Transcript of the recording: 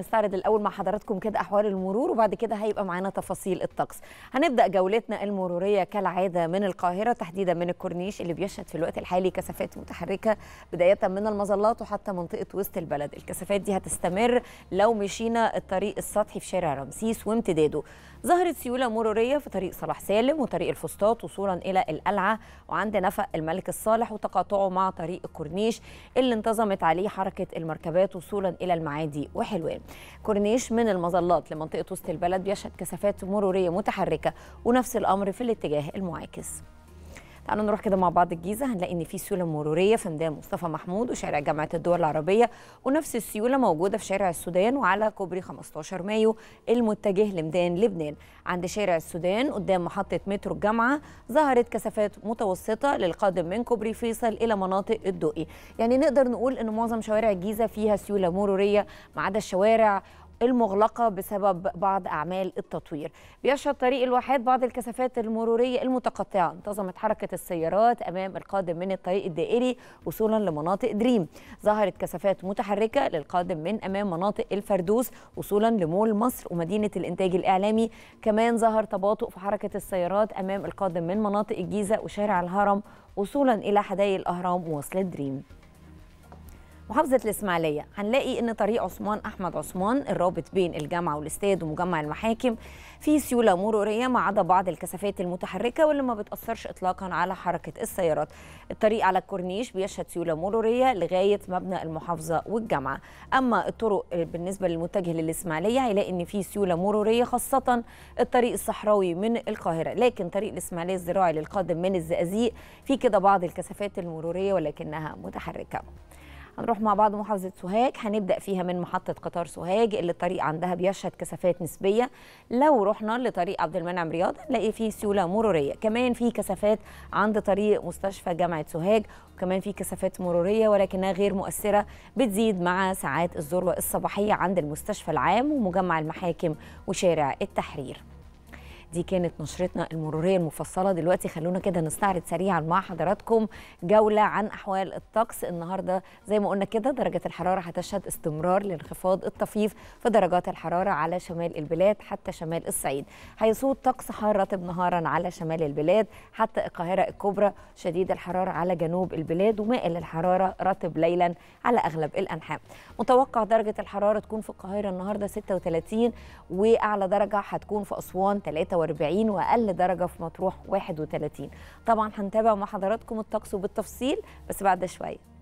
نستعرض الاول مع حضراتكم كده احوال المرور وبعد كده هيبقى معانا تفاصيل الطقس هنبدا جولتنا المروريه كالعاده من القاهره تحديدا من الكورنيش اللي بيشهد في الوقت الحالي كثافات متحركه بدايه من المظلات وحتى منطقه وسط البلد الكثافات دي هتستمر لو مشينا الطريق السطحي في شارع رمسيس وامتداده ظهرت سيوله مروريه في طريق صلاح سالم وطريق الفسطاط وصولا الى القلعه وعند نفق الملك الصالح وتقاطعه مع طريق الكورنيش اللي انتظمت عليه حركه المركبات وصولا الى المعادي وحلوان كورنيش من المظلات لمنطقة وسط البلد بيشهد كثافات مرورية متحركة ونفس الأمر في الاتجاه المعاكس تعالوا نروح كده مع بعض الجيزه هنلاقي ان في سيوله مروريه في ميدان مصطفى محمود وشارع جامعه الدول العربيه ونفس السيوله موجوده في شارع السودان وعلى كوبري 15 مايو المتجه لميدان لبنان عند شارع السودان قدام محطه مترو الجامعه ظهرت كثافات متوسطه للقادم من كوبري فيصل الى مناطق الدقي يعني نقدر نقول ان معظم شوارع الجيزه فيها سيوله مروريه ما عدا الشوارع المغلقة بسبب بعض أعمال التطوير بيشهد طريق الواحات بعض الكثافات المرورية المتقطعة انتظمت حركة السيارات أمام القادم من الطريق الدائري وصولا لمناطق دريم ظهرت كثافات متحركة للقادم من أمام مناطق الفردوس وصولا لمول مصر ومدينة الإنتاج الإعلامي كمان ظهر تباطؤ في حركة السيارات أمام القادم من مناطق الجيزة وشارع الهرم وصولا إلى حدائق الأهرام ووصلة دريم محافظه الاسماعيليه هنلاقي ان طريق عثمان احمد عثمان الرابط بين الجامعه والاستاد ومجمع المحاكم فيه سيوله مروريه ما عدا بعض الكثافات المتحركه واللي ما بتاثرش اطلاقا على حركه السيارات الطريق على الكورنيش بيشهد سيوله مروريه لغايه مبنى المحافظه والجامعه اما الطرق بالنسبه للمتجه للاسماعيليه هيلاقي ان فيه سيوله مروريه خاصه الطريق الصحراوي من القاهره لكن طريق الاسماعيليه الزراعي للقادم من الزقازيق فيه كده بعض الكثافات المروريه ولكنها متحركه هنروح مع بعض محافظه سوهاج هنبدا فيها من محطه قطار سوهاج اللي الطريق عندها بيشهد كثافات نسبيه لو رحنا لطريق عبد المنعم رياض هنلاقي فيه سيوله مروريه كمان في كثافات عند طريق مستشفى جامعه سوهاج وكمان في كثافات مروريه ولكنها غير مؤثره بتزيد مع ساعات الذروه الصباحيه عند المستشفى العام ومجمع المحاكم وشارع التحرير دي كانت نشرتنا المرورية المفصلة دلوقتي خلونا كده نستعرض سريعا مع حضراتكم جولة عن أحوال الطقس النهاردة زي ما قلنا كده درجة الحرارة هتشهد استمرار لانخفاض الطفيف في درجات الحرارة على شمال البلاد حتى شمال الصعيد هيسود طقس حار رطب نهارا على شمال البلاد حتى القاهرة الكبرى شديد الحرارة على جنوب البلاد ومائل الحرارة رطب ليلا على أغلب الأنحاء متوقع درجة الحرارة تكون في القاهرة النهاردة 36 وأعلى درجة هتكون في أسوان 33 46 واقل درجه في مطروح 31 طبعا هنتابع مع حضراتكم الطقس بالتفصيل بس بعد شويه